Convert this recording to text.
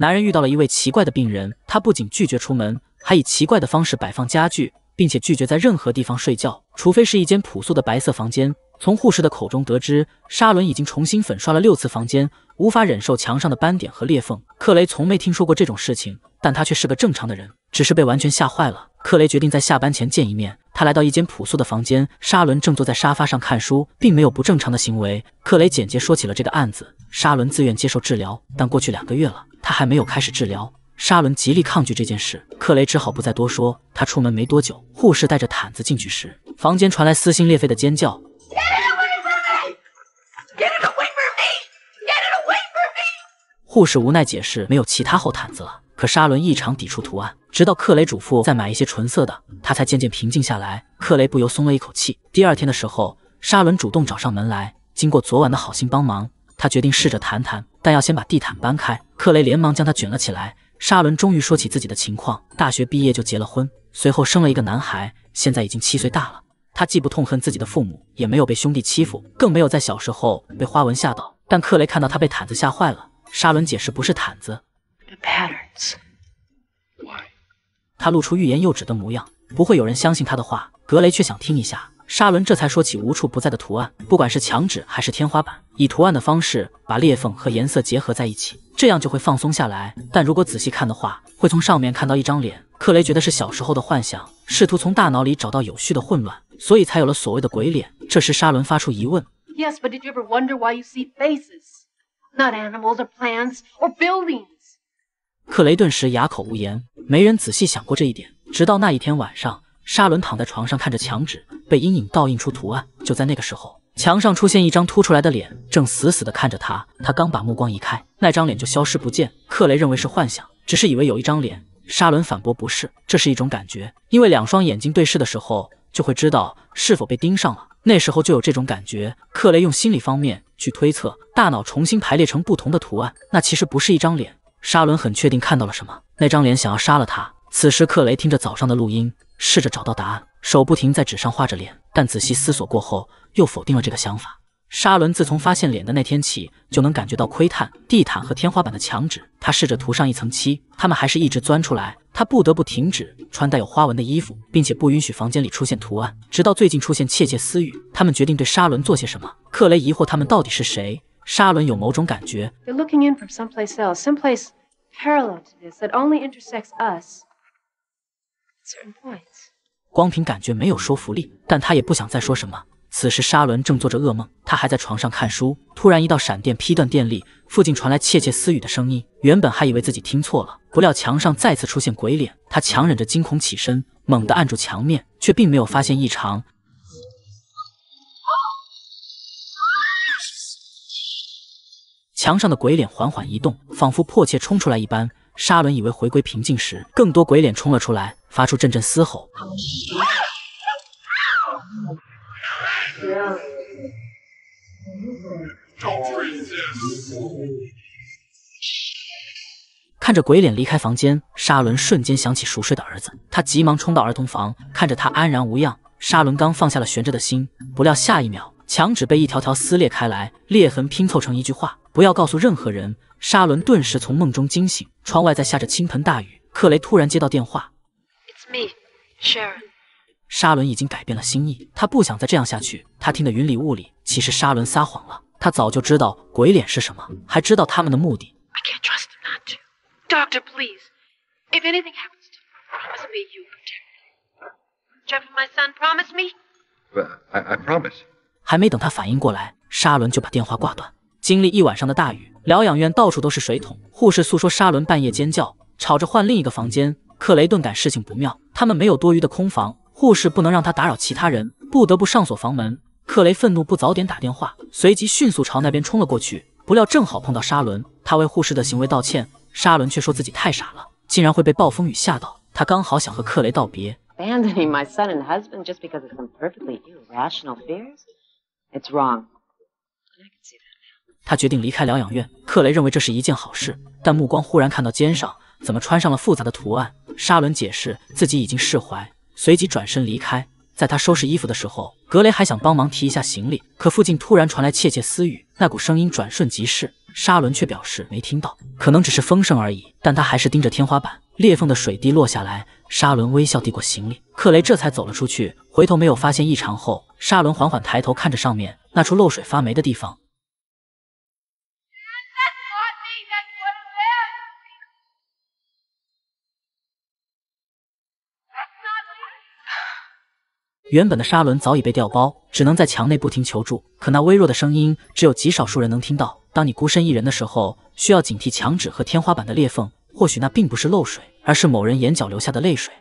男人遇到了一位奇怪的病人，他不仅拒绝出门，还以奇怪的方式摆放家具，并且拒绝在任何地方睡觉，除非是一间朴素的白色房间。从护士的口中得知，沙伦已经重新粉刷了六次房间，无法忍受墙上的斑点和裂缝。克雷从没听说过这种事情，但他却是个正常的人，只是被完全吓坏了。克雷决定在下班前见一面。他来到一间朴素的房间，沙伦正坐在沙发上看书，并没有不正常的行为。克雷简洁说起了这个案子，沙伦自愿接受治疗，但过去两个月了。他还没有开始治疗，沙伦极力抗拒这件事，克雷只好不再多说。他出门没多久，护士带着毯子进去时，房间传来撕心裂肺的尖叫。护士无奈解释，没有其他厚毯子了。可沙伦异常抵触图案，直到克雷嘱咐再买一些纯色的，他才渐渐平静下来。克雷不由松了一口气。第二天的时候，沙伦主动找上门来，经过昨晚的好心帮忙。他决定试着谈谈，但要先把地毯搬开。克雷连忙将他卷了起来。沙伦终于说起自己的情况：大学毕业就结了婚，随后生了一个男孩，现在已经七岁大了。他既不痛恨自己的父母，也没有被兄弟欺负，更没有在小时候被花纹吓到。但克雷看到他被毯子吓坏了，沙伦解释不是毯子。他露出欲言又止的模样，不会有人相信他的话。格雷却想听一下。沙伦这才说起无处不在的图案，不管是墙纸还是天花板，以图案的方式把裂缝和颜色结合在一起，这样就会放松下来。但如果仔细看的话，会从上面看到一张脸。克雷觉得是小时候的幻想，试图从大脑里找到有序的混乱，所以才有了所谓的鬼脸。这时，沙伦发出疑问。Yes, but did you ever wonder why you see faces, not animals or plants or buildings? 克雷顿时哑口无言，没人仔细想过这一点，直到那一天晚上，沙伦躺在床上看着墙纸。被阴影倒映出图案，就在那个时候，墙上出现一张凸出来的脸，正死死地看着他。他刚把目光移开，那张脸就消失不见。克雷认为是幻想，只是以为有一张脸。沙伦反驳不是，这是一种感觉，因为两双眼睛对视的时候，就会知道是否被盯上了。那时候就有这种感觉。克雷用心理方面去推测，大脑重新排列成不同的图案，那其实不是一张脸。沙伦很确定看到了什么，那张脸想要杀了他。此时，克雷听着早上的录音。试着找到答案，手不停在纸上画着脸，但仔细思索过后又否定了这个想法。沙伦自从发现脸的那天起，就能感觉到窥探地毯和天花板的墙纸。他试着涂上一层漆，他们还是一直钻出来。他不得不停止穿带有花纹的衣服，并且不允许房间里出现图案，直到最近出现窃窃私语。他们决定对沙伦做些什么。克雷疑惑他们到底是谁。沙伦有某种感觉。光凭感觉没有说服力，但他也不想再说什么。此时沙伦正做着噩梦，他还在床上看书，突然一道闪电劈断电力，附近传来窃窃私语的声音。原本还以为自己听错了，不料墙上再次出现鬼脸。他强忍着惊恐起身，猛地按住墙面，却并没有发现异常。墙上的鬼脸缓缓移动，仿佛迫切冲出来一般。沙伦以为回归平静时，更多鬼脸冲了出来，发出阵阵嘶吼。看着鬼脸离开房间，沙伦瞬间想起熟睡的儿子，他急忙冲到儿童房，看着他安然无恙。沙伦刚放下了悬着的心，不料下一秒，墙纸被一条条撕裂开来，裂痕拼凑成一句话。不要告诉任何人。沙伦顿时从梦中惊醒，窗外在下着倾盆大雨。克雷突然接到电话。It's me, Sharon. 沙伦已经改变了心意，他不想再这样下去。他听得云里雾里。其实沙伦撒谎了，他早就知道鬼脸是什么，还知道他们的目的。I can't trust them not to. Doctor, please. If anything happens to me, promise me y o u protect Jeffrey, my son. Promise me. I promise. 还没等他反应过来，沙伦就把电话挂断。经历一晚上的大雨，疗养院到处都是水桶。护士诉说沙伦半夜尖叫，吵着换另一个房间。克雷顿感事情不妙，他们没有多余的空房，护士不能让他打扰其他人，不得不上锁房门。克雷愤怒，不早点打电话，随即迅速朝那边冲了过去。不料正好碰到沙伦，他为护士的行为道歉。沙伦却说自己太傻了，竟然会被暴风雨吓到。他刚好想和克雷道别。Abandoning my son and husband just because of some perfectly irrational fears? It's wrong. 他决定离开疗养院。克雷认为这是一件好事，但目光忽然看到肩上怎么穿上了复杂的图案。沙伦解释自己已经释怀，随即转身离开。在他收拾衣服的时候，格雷还想帮忙提一下行李，可附近突然传来窃窃私语，那股声音转瞬即逝。沙伦却表示没听到，可能只是风声而已。但他还是盯着天花板裂缝的水滴落下来。沙伦微笑递过行李，克雷这才走了出去。回头没有发现异常后，沙伦缓缓抬头看着上面那处漏水发霉的地方。原本的沙伦早已被调包，只能在墙内不停求助。可那微弱的声音，只有极少数人能听到。当你孤身一人的时候，需要警惕墙纸和天花板的裂缝。或许那并不是漏水，而是某人眼角流下的泪水。